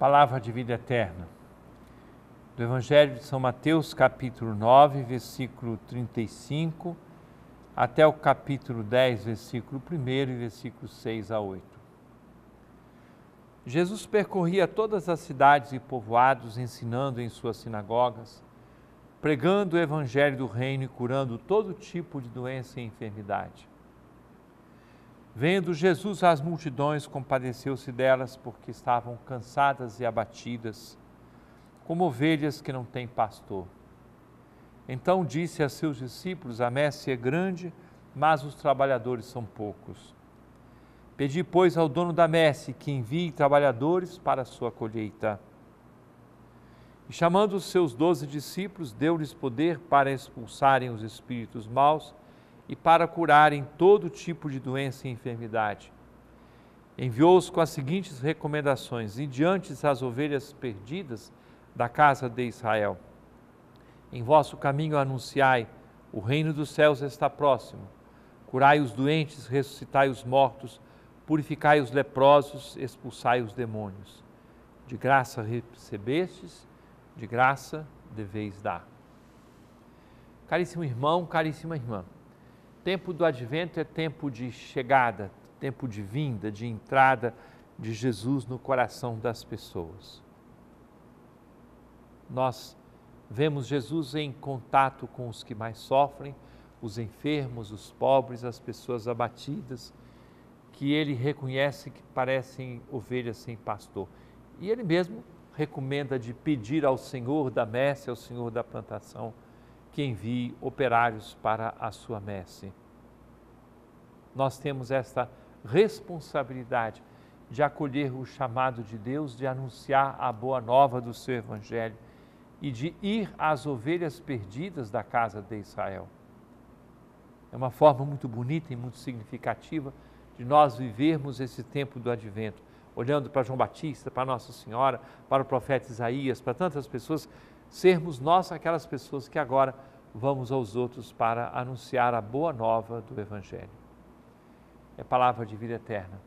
palavra de vida eterna. Do Evangelho de São Mateus, capítulo 9, versículo 35, até o capítulo 10, versículo 1 e versículo 6 a 8. Jesus percorria todas as cidades e povoados, ensinando em suas sinagogas, pregando o Evangelho do Reino e curando todo tipo de doença e enfermidade. Vendo Jesus as multidões, compadeceu-se delas, porque estavam cansadas e abatidas, como ovelhas que não têm pastor. Então disse a seus discípulos: A messe é grande, mas os trabalhadores são poucos. Pedi, pois, ao dono da messe que envie trabalhadores para a sua colheita. E chamando os seus doze discípulos, deu-lhes poder para expulsarem os espíritos maus e para curarem todo tipo de doença e enfermidade. Enviou-os com as seguintes recomendações: e diante das ovelhas perdidas da casa de Israel. Em vosso caminho anunciai: o reino dos céus está próximo. Curai os doentes, ressuscitai os mortos, purificai os leprosos, expulsai os demônios. De graça recebestes, de graça deveis dar. Caríssimo irmão, caríssima irmã. Tempo do advento é tempo de chegada, tempo de vinda, de entrada de Jesus no coração das pessoas. Nós vemos Jesus em contato com os que mais sofrem, os enfermos, os pobres, as pessoas abatidas, que ele reconhece que parecem ovelhas sem pastor. E ele mesmo recomenda de pedir ao Senhor da messe, ao Senhor da plantação, que envie operários para a sua messe. Nós temos esta responsabilidade de acolher o chamado de Deus, de anunciar a boa nova do seu evangelho e de ir às ovelhas perdidas da casa de Israel. É uma forma muito bonita e muito significativa de nós vivermos esse tempo do advento, olhando para João Batista, para Nossa Senhora, para o profeta Isaías, para tantas pessoas sermos nós aquelas pessoas que agora vamos aos outros para anunciar a boa nova do Evangelho. É palavra de vida eterna.